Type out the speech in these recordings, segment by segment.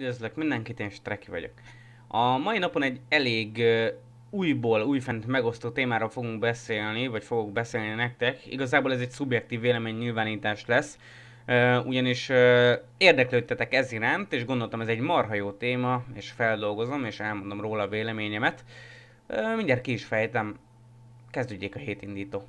Üdvözlök mindenkit, én Streki vagyok. A mai napon egy elég uh, újból, újfent megosztó témára fogunk beszélni, vagy fogok beszélni nektek. Igazából ez egy szubjektív vélemény nyilvánítás lesz, uh, ugyanis uh, érdeklődtetek ez iránt, és gondoltam ez egy marha jó téma, és feldolgozom, és elmondom róla a véleményemet. Mindjárt ki is fejtem. Kezdődjék a hét indító.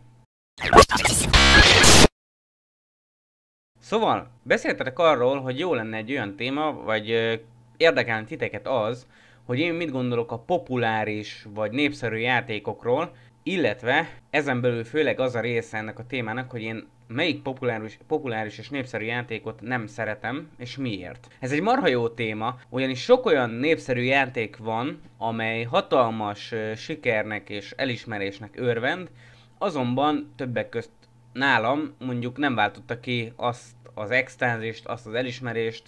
Szóval, beszéltetek arról, hogy jó lenne egy olyan téma, vagy érdekelne titeket az, hogy én mit gondolok a populáris vagy népszerű játékokról, illetve ezen belül főleg az a része ennek a témának, hogy én melyik populáris, populáris és népszerű játékot nem szeretem, és miért. Ez egy marha jó téma, ugyanis sok olyan népszerű játék van, amely hatalmas sikernek és elismerésnek örvend, azonban többek közt nálam mondjuk nem váltotta ki azt az extenzist, azt az elismerést,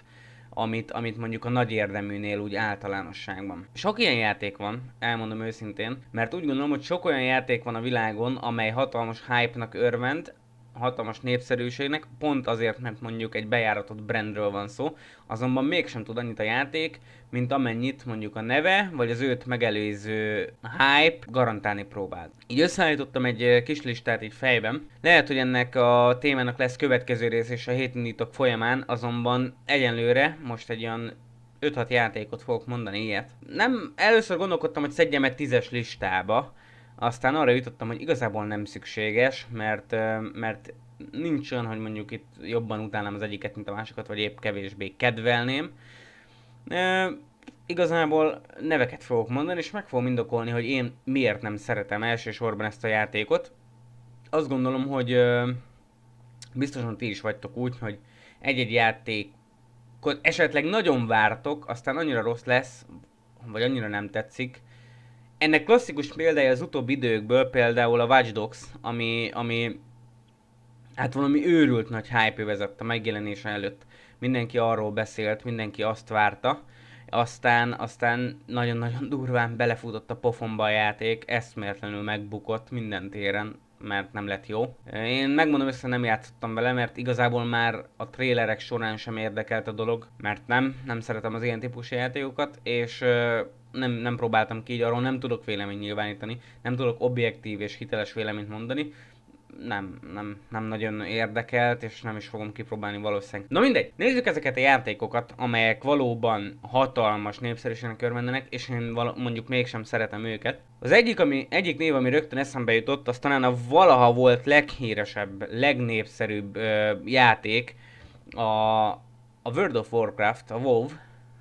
amit, amit mondjuk a nagy érdeműnél úgy általánosságban. Sok ilyen játék van, elmondom őszintén, mert úgy gondolom, hogy sok olyan játék van a világon, amely hatalmas hype-nak örvend, hatalmas népszerűségnek, pont azért, mert mondjuk egy bejáratott brandről van szó, azonban mégsem tud annyit a játék, mint amennyit mondjuk a neve, vagy az őt megelőző hype garantálni próbál. Így összeállítottam egy eh, kis listát így fejben. Lehet, hogy ennek a témának lesz következő rész és a hétindítok folyamán, azonban egyenlőre most egy olyan 5-6 játékot fogok mondani ilyet. Nem, először gondolkodtam, hogy szedjem egy 10-es listába, aztán arra jutottam, hogy igazából nem szükséges, mert, mert nincs olyan, hogy mondjuk itt jobban utálnám az egyiket, mint a másikat, vagy épp kevésbé kedvelném. E, igazából neveket fogok mondani, és meg fogom indokolni, hogy én miért nem szeretem elsősorban ezt a játékot. Azt gondolom, hogy e, biztosan ti is vagytok úgy, hogy egy-egy játékot esetleg nagyon vártok, aztán annyira rossz lesz, vagy annyira nem tetszik, ennek klasszikus példája az utóbbi időkből például a Watch Dogs, ami, ami hát valami őrült nagy hype vezett a megjelenése előtt. Mindenki arról beszélt, mindenki azt várta, aztán, aztán nagyon-nagyon durván belefutott a pofonba a játék, eszméletlenül megbukott minden téren, mert nem lett jó. Én megmondom össze, nem játszottam vele, mert igazából már a trélerek során sem érdekelt a dolog, mert nem, nem szeretem az ilyen típusú játékokat, és nem, nem próbáltam ki, így arról nem tudok vélemény nyilvánítani, nem tudok objektív és hiteles véleményt mondani, nem, nem, nem nagyon érdekelt, és nem is fogom kipróbálni valószínűleg. Na mindegy, nézzük ezeket a játékokat, amelyek valóban hatalmas népszerűségnek örvendenek, és én vala, mondjuk mégsem szeretem őket. Az egyik, ami, egyik név, ami rögtön eszembe jutott, az talán a valaha volt leghíresebb, legnépszerűbb ö, játék, a, a World of Warcraft, a WoW,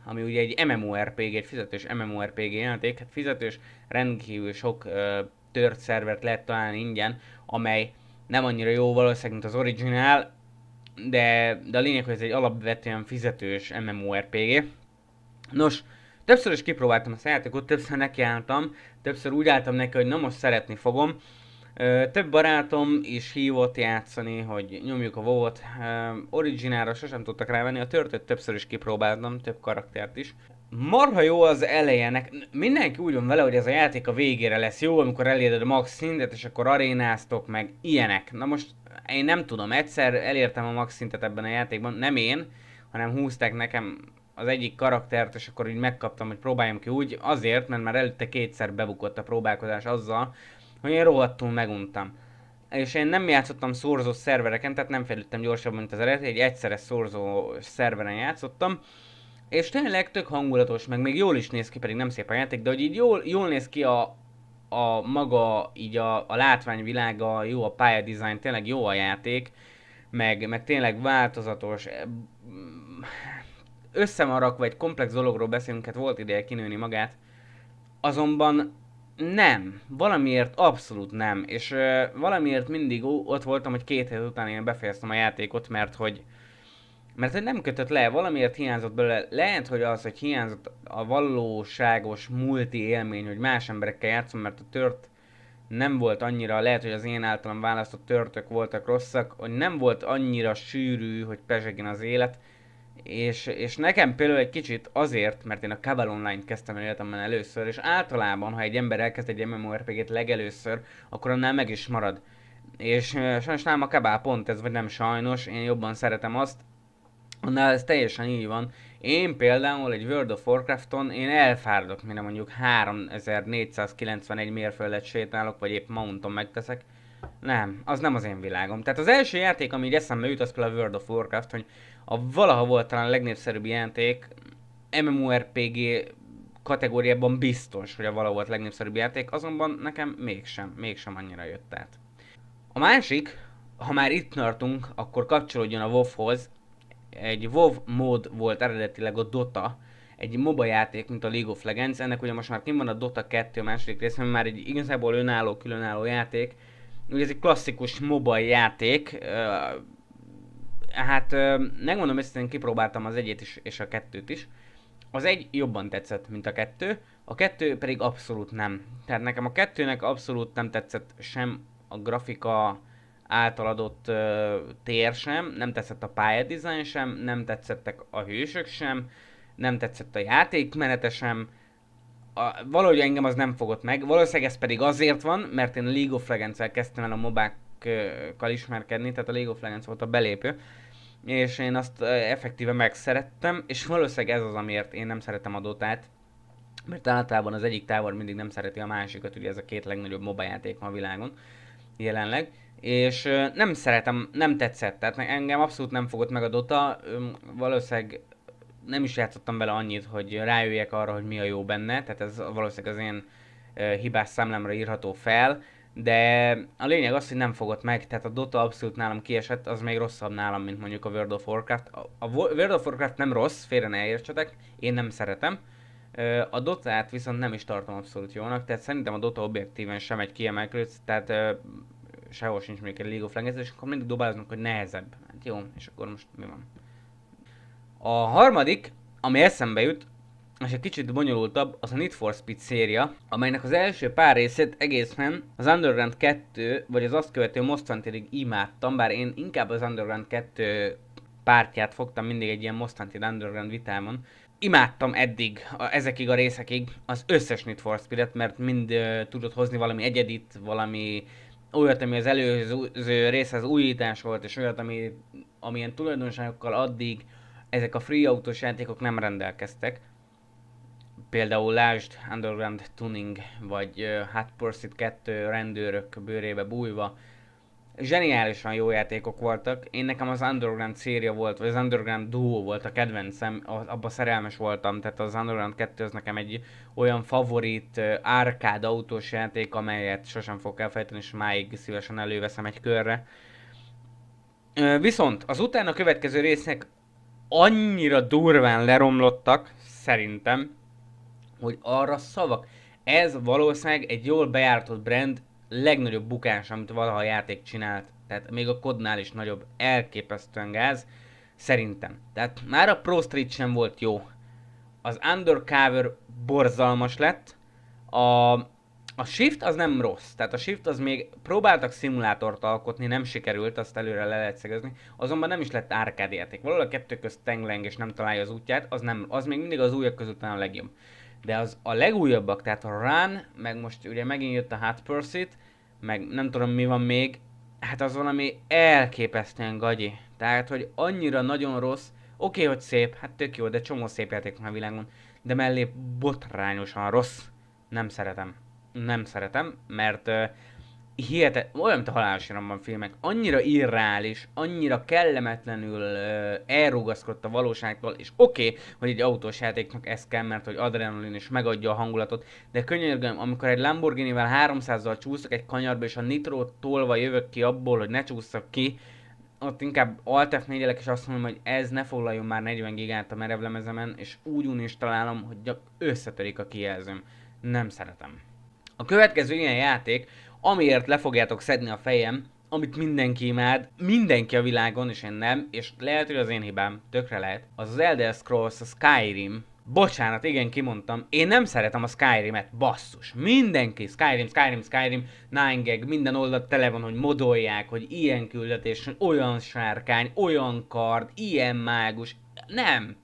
ami ugye egy MMORPG, egy fizetős MMORPG játék, hát fizetős rendkívül sok ö, tört szervert lehet találni ingyen, amely nem annyira jó valószínűleg, mint az originál, de, de a lényeg, hogy ez egy alapvetően fizetős MMORPG. Nos, többször is kipróbáltam a játékot, többször nekiálltam, többször úgy álltam neki, hogy na most szeretni fogom, több barátom is hívott játszani, hogy nyomjuk a vovot. Originálra sosem tudtak rávenni, a törtöt többször is kipróbáltam, több karaktert is. Marha jó az elejének. mindenki úgy van vele, hogy ez a játék a végére lesz jó, amikor eléred a max szintet, és akkor arénáztok meg, ilyenek. Na most én nem tudom, egyszer elértem a max szintet ebben a játékban, nem én, hanem húzták nekem az egyik karaktert, és akkor így megkaptam, hogy próbáljam ki úgy, azért, mert már előtte kétszer bebukott a próbálkozás azzal, hogy én rohadtul meguntam. És én nem játszottam szorzó szervereken, tehát nem fejlődtem gyorsabban, mint az eredet, egy egyszeres szorzó szerveren játszottam. És tényleg tök hangulatos, meg még jól is néz ki, pedig nem szép a játék, de hogy így jól, jól néz ki a, a maga, így a, a látványvilága, jó a pályadizájn, tényleg jó a játék, meg, meg tényleg változatos, össze van rakva egy komplex dologról beszélünk, hát volt ideje kinőni magát, azonban nem, valamiért abszolút nem, és ö, valamiért mindig ott voltam, hogy két hét után én befejeztem a játékot, mert hogy mert nem kötött le, valamiért hiányzott belőle. Lehet, hogy az, hogy hiányzott a valóságos multi élmény, hogy más emberekkel játszom, mert a tört nem volt annyira, lehet, hogy az én általam választott törtök voltak rosszak, hogy nem volt annyira sűrű, hogy pezsegjen az élet, és, és nekem például egy kicsit azért, mert én a Cabal Online-t kezdtem el életemben először, és általában, ha egy ember elkezd egy MMORPG-t legelőször, akkor annál meg is marad. És sajnos nem a Cabal pont ez, vagy nem sajnos, én jobban szeretem azt, annál ez teljesen így van. Én például egy World of Warcrafton, én elfáradok, mire mondjuk 3491 mérföldet sétálok, vagy épp mounton megteszek. Nem, az nem az én világom. Tehát az első játék, ami így eszembe jut, az például a World of Warcraft, hogy a valaha volt talán a legnépszerűbb játék, MMORPG kategóriában biztos, hogy a valaha volt legnépszerűbb játék, azonban nekem mégsem, mégsem annyira jött át. A másik, ha már itt tartunk, akkor kapcsolódjon a WoW-hoz. Egy WoW mód volt eredetileg a Dota, egy MOBA játék, mint a League of Legends. Ennek ugye most már kim van a Dota 2 a második rész, ami már egy igazából önálló, különálló játék. Ugye ez egy klasszikus MOBA játék, Hát megmondom őszintén, kipróbáltam az egyet is, és a kettőt is. Az egy jobban tetszett, mint a kettő, a kettő pedig abszolút nem. Tehát nekem a kettőnek abszolút nem tetszett sem a grafika által adott ö, tér sem, nem tetszett a pályadizájn sem, nem tetszettek a hősök sem, nem tetszett a játékmenete sem, a, valahogy engem az nem fogott meg, valószínűleg ez pedig azért van, mert én League of Legends-el kezdtem el a mobák játékokkal ismerkedni, tehát a League of Legends volt a belépő, és én azt effektíve megszerettem, és valószínűleg ez az, amiért én nem szeretem a Dotát, mert általában az egyik tábor mindig nem szereti a másikat, ugye ez a két legnagyobb mobile játék a világon jelenleg, és nem szeretem, nem tetszett, tehát engem abszolút nem fogott meg a Dota, valószínűleg nem is játszottam vele annyit, hogy rájöjjek arra, hogy mi a jó benne, tehát ez valószínűleg az én hibás számlámra írható fel, de a lényeg az, hogy nem fogott meg, tehát a Dota abszolút nálam kiesett, az még rosszabb nálam, mint mondjuk a World of Warcraft. A World of Warcraft nem rossz, félre ne értsetek, én nem szeretem. A Dotát viszont nem is tartom abszolút jónak, tehát szerintem a Dota objektíven sem egy kiemelkedő, tehát sehol sincs még egy League of Legends, és akkor mindig dobáznak, hogy nehezebb. Hát jó, és akkor most mi van? A harmadik, ami eszembe jut, és egy kicsit bonyolultabb, az a Need for Speed széria, amelynek az első pár részét egészen az Underground 2, vagy az azt követő Wanted-ig imádtam, bár én inkább az Underground 2 pártját fogtam mindig egy ilyen Wanted Underground vitámon. Imádtam eddig, a, ezekig a részekig az összes Need for Speed-et, mert mind ö, tudott hozni valami egyedit, valami olyat, ami az előző részhez újítás volt, és olyat, ami, amilyen tulajdonságokkal addig ezek a free autós játékok nem rendelkeztek. Például lásd Underground Tuning, vagy Hot Pursuit 2 rendőrök bőrébe bújva. Zseniálisan jó játékok voltak. Én nekem az Underground széria volt, vagy az Underground Duo volt a kedvencem, abba szerelmes voltam, tehát az Underground 2 az nekem egy olyan favorit árkád autós játék, amelyet sosem fogok elfejteni, és máig szívesen előveszem egy körre. Viszont az utána következő résznek annyira durván leromlottak, szerintem, hogy arra szavak. Ez valószínűleg egy jól bejártott brand legnagyobb bukás, amit valaha a játék csinált. Tehát még a kodnál is nagyobb, elképesztően gáz, szerintem. Tehát már a Pro Street sem volt jó. Az Undercover borzalmas lett, a, a Shift az nem rossz, tehát a Shift az még próbáltak szimulátort alkotni, nem sikerült, azt előre le lehet szegezni, azonban nem is lett árkád játék. Valahol a kettő közt tengleng és nem találja az útját, az, nem, az még mindig az újak között a legjobb de az a legújabbak, tehát a Run, meg most ugye megint jött a Hot Pursuit, meg nem tudom mi van még, hát az valami elképesztően gagyi. Tehát, hogy annyira nagyon rossz, oké, okay, hogy szép, hát tök jó, de csomó szép játék van a világon, de mellé botrányosan rossz. Nem szeretem. Nem szeretem, mert uh, hihetetlen, olyan, mint a halálos iramban filmek, annyira irreális, annyira kellemetlenül uh, elrugaszkodott a valóságtól, és oké, okay, hogy egy autós játéknak ez kell, mert hogy adrenalin is megadja a hangulatot, de könyörgöm, amikor egy Lamborghini-vel 300-zal csúszok egy kanyarba, és a nitro tolva jövök ki abból, hogy ne csúszok ki, ott inkább alt f és azt mondom, hogy ez ne foglaljon már 40 gigát a merevlemezemen, és úgy is találom, hogy összetörik a kijelzőm. Nem szeretem. A következő ilyen játék, amiért le fogjátok szedni a fejem, amit mindenki imád, mindenki a világon, és én nem, és lehet, hogy az én hibám, tökre lehet, az az Elder Scrolls, a Skyrim, Bocsánat, igen, kimondtam. Én nem szeretem a Skyrim-et, basszus. Mindenki Skyrim, Skyrim, Skyrim, Gag, minden oldalt tele van, hogy modolják, hogy ilyen küldetés, olyan sárkány, olyan kard, ilyen mágus. Nem,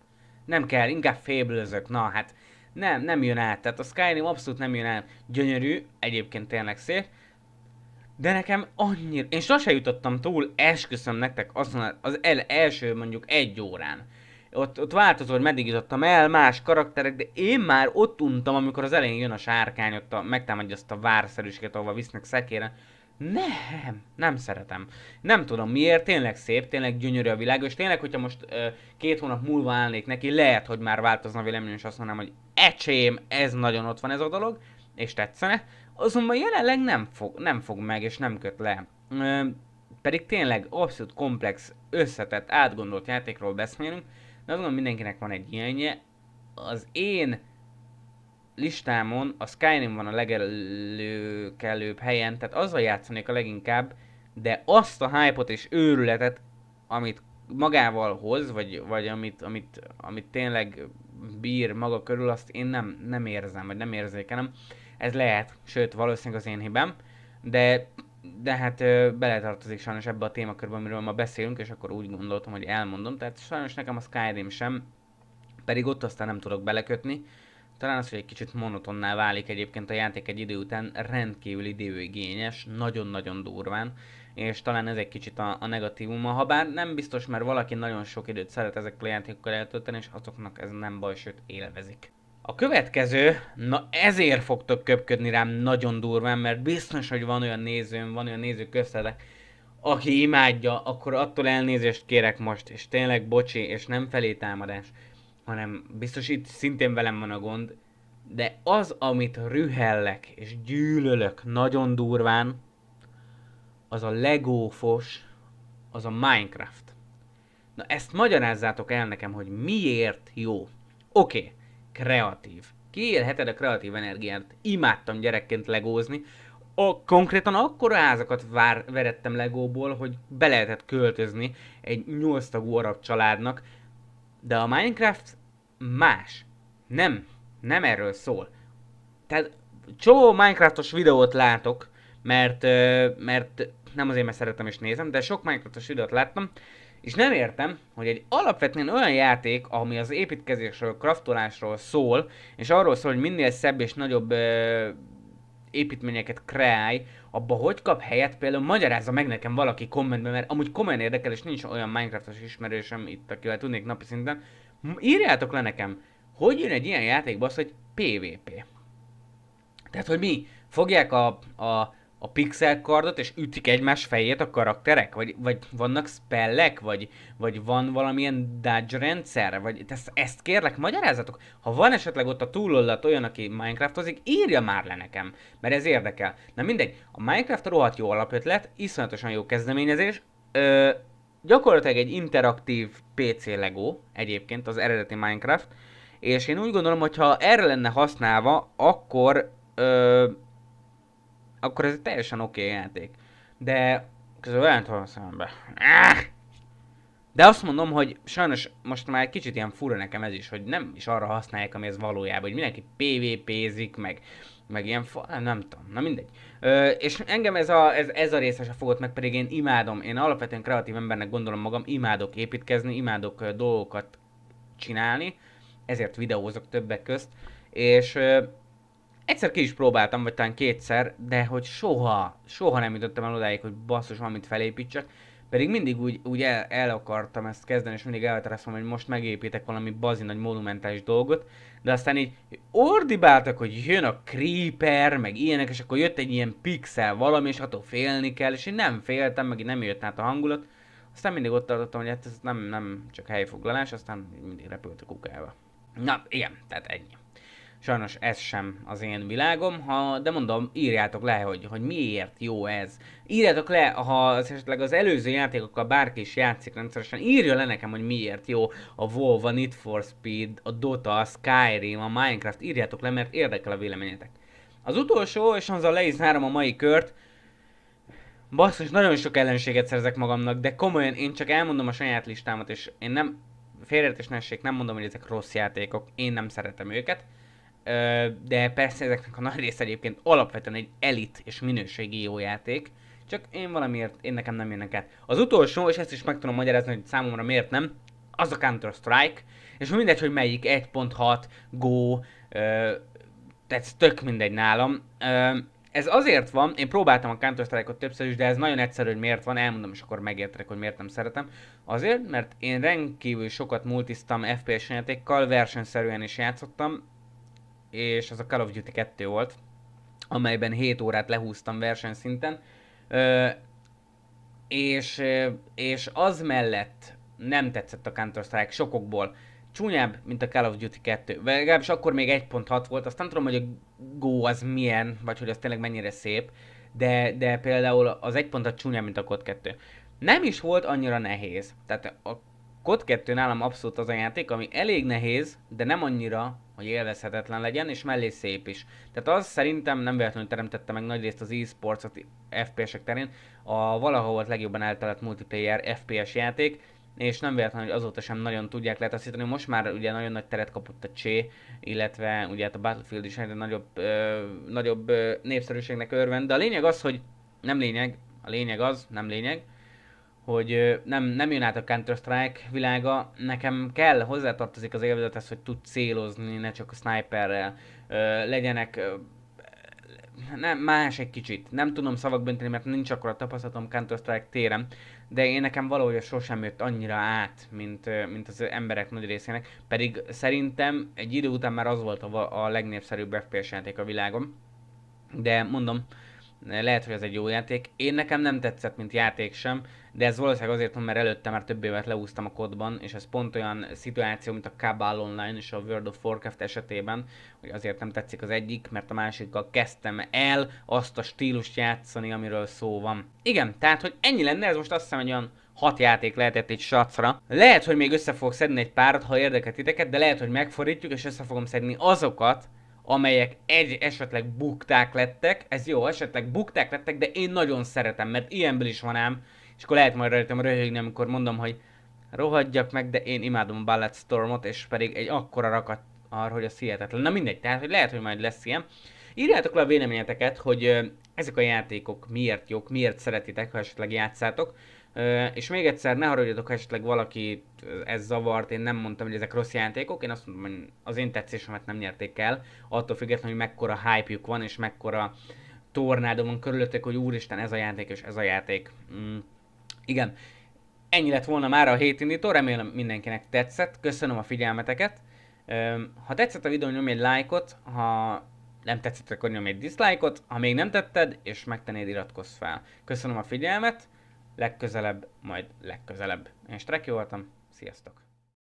nem kell, inkább féblözök. Na hát, nem, nem jön át. Tehát a Skyrim abszolút nem jön át. Gyönyörű, egyébként tényleg szép, de nekem annyira... Én sose jutottam túl, esküszöm nektek azon az el, első mondjuk egy órán. Ott, ott változó, hogy meddig jutottam el, más karakterek, de én már ott untam, amikor az elején jön a sárkány, ott a, megtámadja azt a várszerűséget, ahova visznek szekére. Nem, nem szeretem. Nem tudom miért, tényleg szép, tényleg gyönyörű a világ, és tényleg, hogyha most ö, két hónap múlva állnék neki, lehet, hogy már változna véleményem, és azt mondanám, hogy ecsém, ez nagyon ott van ez a dolog, és tetszene, azonban jelenleg nem fog, nem fog meg és nem köt le. Ö, pedig tényleg abszolút komplex, összetett, átgondolt játékról beszélünk, de azt gondolom mindenkinek van egy ilyenje. Az én listámon a Skyrim van a legelőkelőbb helyen, tehát azzal játszanék a leginkább, de azt a hype és őrületet, amit magával hoz, vagy, vagy amit, amit, amit tényleg bír maga körül, azt én nem, nem érzem, vagy nem érzékelem. Ez lehet, sőt, valószínűleg az én hibám, de, de hát ö, beletartozik sajnos ebbe a témakörbe, amiről ma beszélünk, és akkor úgy gondoltam, hogy elmondom. Tehát sajnos nekem a Skyrim sem, pedig ott aztán nem tudok belekötni. Talán az, hogy egy kicsit monotonná válik egyébként a játék egy idő után, rendkívül időigényes, nagyon-nagyon durván, és talán ez egy kicsit a, a negatívuma, ha bár nem biztos, mert valaki nagyon sok időt szeret ezekkel a játékokkal eltölteni, és azoknak ez nem baj, sőt élvezik. A következő, na ezért fogtok köpködni rám nagyon durván, mert biztos, hogy van olyan nézőm, van olyan néző köztetek, aki imádja, akkor attól elnézést kérek most, és tényleg bocsi, és nem felé támadás, hanem biztos itt szintén velem van a gond, de az, amit rühellek és gyűlölök nagyon durván, az a legófos, az a Minecraft. Na ezt magyarázzátok el nekem, hogy miért jó. Oké, okay, kreatív. Kiélheted a kreatív energiát. Imádtam gyerekként legózni. A, konkrétan akkora házakat vár, verettem legóból, hogy be lehetett költözni egy nyolc tagú arab családnak, de a Minecraft más. Nem, nem erről szól. Tehát csomó Minecraftos videót látok, mert, mert nem azért, mert szeretem és nézem, de sok Minecraftos videót láttam, és nem értem, hogy egy alapvetően olyan játék, ami az építkezésről, kraftolásról szól, és arról szól, hogy minél szebb és nagyobb ö, építményeket kreálj, abba hogy kap helyet például magyarázza meg nekem valaki kommentben, mert amúgy komolyan érdekel, és nincs olyan Minecraftos ismerősem itt, akivel tudnék napi szinten. Írjátok le nekem, hogy jön egy ilyen játékba az, hogy PvP. Tehát, hogy mi? Fogják a, a a pixel kardot, és ütik egymás fejét a karakterek? Vagy, vagy vannak spellek? Vagy, vagy van valamilyen dodge rendszer? Vagy ezt, ezt kérlek, magyarázatok? Ha van esetleg ott a túloldat olyan, aki Minecraftozik, írja már le nekem, mert ez érdekel. Na mindegy, a Minecraft rohadt jó alapötlet, iszonyatosan jó kezdeményezés, ö, gyakorlatilag egy interaktív PC Lego egyébként az eredeti Minecraft, és én úgy gondolom, hogy ha erre lenne használva, akkor ö, akkor ez egy teljesen oké okay játék. De közben velem tudom szembe. De azt mondom, hogy sajnos most már egy kicsit ilyen fura nekem ez is, hogy nem is arra használják, ami ez valójában, hogy mindenki PvP-zik, meg, meg ilyen, fa- nem tudom, na mindegy. Ö, és engem ez a, ez, ez a része se fogott meg, pedig én imádom, én alapvetően kreatív embernek gondolom magam, imádok építkezni, imádok dolgokat csinálni, ezért videózok többek közt, és ö, egyszer ki is próbáltam, vagy talán kétszer, de hogy soha, soha nem jutottam el odáig, hogy basszus, valamit felépítsek. Pedig mindig úgy, úgy el, el akartam ezt kezdeni, és mindig elteresztem, hogy most megépítek valami bazin nagy monumentális dolgot, de aztán így ordibáltak, hogy jön a creeper, meg ilyenek, és akkor jött egy ilyen pixel valami, és attól félni kell, és én nem féltem, meg így nem jött át a hangulat. Aztán mindig ott tartottam, hogy hát ez nem, nem csak helyfoglalás, aztán mindig repült a kukába. Na, igen, tehát ennyi. Sajnos ez sem az én világom, ha, de mondom, írjátok le, hogy, hogy miért jó ez. Írjátok le, ha az esetleg az előző játékokkal bárki is játszik rendszeresen, írja le nekem, hogy miért jó a WoW, a Need for Speed, a Dota, a Skyrim, a Minecraft, írjátok le, mert érdekel a véleményetek. Az utolsó, és azzal le is zárom a mai kört, Basszus, nagyon sok ellenséget szerzek magamnak, de komolyan én csak elmondom a saját listámat, és én nem, félreértés nem mondom, hogy ezek rossz játékok, én nem szeretem őket de persze ezeknek a nagy része egyébként alapvetően egy elit és minőségi jó játék, csak én valamiért, én nekem nem jönnek át. Az utolsó, és ezt is meg tudom magyarázni, hogy számomra miért nem, az a Counter Strike, és mindegy, hogy melyik 1.6, Go, tehát tök mindegy nálam. Ez azért van, én próbáltam a Counter Strike-ot többször is, de ez nagyon egyszerű, hogy miért van, elmondom, és akkor megértek, hogy miért nem szeretem. Azért, mert én rendkívül sokat multiztam FPS játékkal, versenyszerűen is játszottam, és az a Call of Duty 2 volt, amelyben 7 órát lehúztam versenyszinten, ö, és, és az mellett nem tetszett a Counter-Strike sokokból. Csúnyább, mint a Call of Duty 2. vagy Legalábbis akkor még 1.6 volt, azt nem tudom, hogy a Go az milyen, vagy hogy az tényleg mennyire szép, de, de például az 1.6 csúnyább, mint a COD 2. Nem is volt annyira nehéz. Tehát a COD 2 nálam abszolút az a játék, ami elég nehéz, de nem annyira, hogy élvezhetetlen legyen, és mellé szép is. Tehát az szerintem nem véletlenül teremtette meg nagy részt az e-sportot FPS-ek terén, a valaha volt legjobban eltalált multiplayer FPS játék, és nem véletlenül, hogy azóta sem nagyon tudják letaszítani. Most már ugye nagyon nagy teret kapott a Csé, illetve ugye hát a Battlefield is egyre nagyobb, ö, nagyobb ö, népszerűségnek örvend, de a lényeg az, hogy nem lényeg, a lényeg az, nem lényeg, hogy nem, nem jön át a Counter-Strike világa, nekem kell, hozzátartozik az élvezethez, hogy tud célozni, ne csak a sniperrel, legyenek nem, más egy kicsit. Nem tudom szavakban tenni, mert nincs a tapasztalatom Counter-Strike téren, de én nekem valahogy sosem jött annyira át, mint, mint az emberek nagy részének, pedig szerintem egy idő után már az volt a, a legnépszerűbb FPS játék a világon. De mondom, lehet, hogy ez egy jó játék. Én nekem nem tetszett, mint játék sem de ez valószínűleg azért van, mert előtte már több évet leúztam a kodban, és ez pont olyan szituáció, mint a Cabal Online és a World of Warcraft esetében, hogy azért nem tetszik az egyik, mert a másikkal kezdtem el azt a stílust játszani, amiről szó van. Igen, tehát, hogy ennyi lenne, ez most azt hiszem egy olyan hat játék lehetett egy sacra. Lehet, hogy még össze fogok szedni egy párat, ha érdekel titeket, de lehet, hogy megfordítjuk, és össze fogom szedni azokat, amelyek egy esetleg bukták lettek, ez jó, esetleg bukták lettek, de én nagyon szeretem, mert ilyenből is van ám, és akkor lehet majd rajtam röhögni, amikor mondom, hogy rohadjak meg, de én imádom a Ballet Stormot, és pedig egy akkora rakat arra, hogy a hihetetlen. Na mindegy, tehát hogy lehet, hogy majd lesz ilyen. Írjátok le a véleményeteket, hogy ezek a játékok miért jók, miért szeretitek, ha esetleg játszátok. És még egyszer, ne haragudjatok, ha esetleg valaki ez zavart, én nem mondtam, hogy ezek rossz játékok, én azt mondom, hogy az én tetszésemet nem nyerték el, attól függetlenül, hogy mekkora hype van, és mekkora tornádó van körülöttek, hogy úristen, ez a játék és ez a játék. Mm. Igen, ennyi lett volna már a hétindító, remélem mindenkinek tetszett, köszönöm a figyelmeteket. Ha tetszett a videó, nyomj egy lájkot, ha nem tetszett, akkor nyomj egy dislike ha még nem tetted, és megtennéd, iratkozz fel. Köszönöm a figyelmet, legközelebb, majd legközelebb. Én Streki voltam, sziasztok!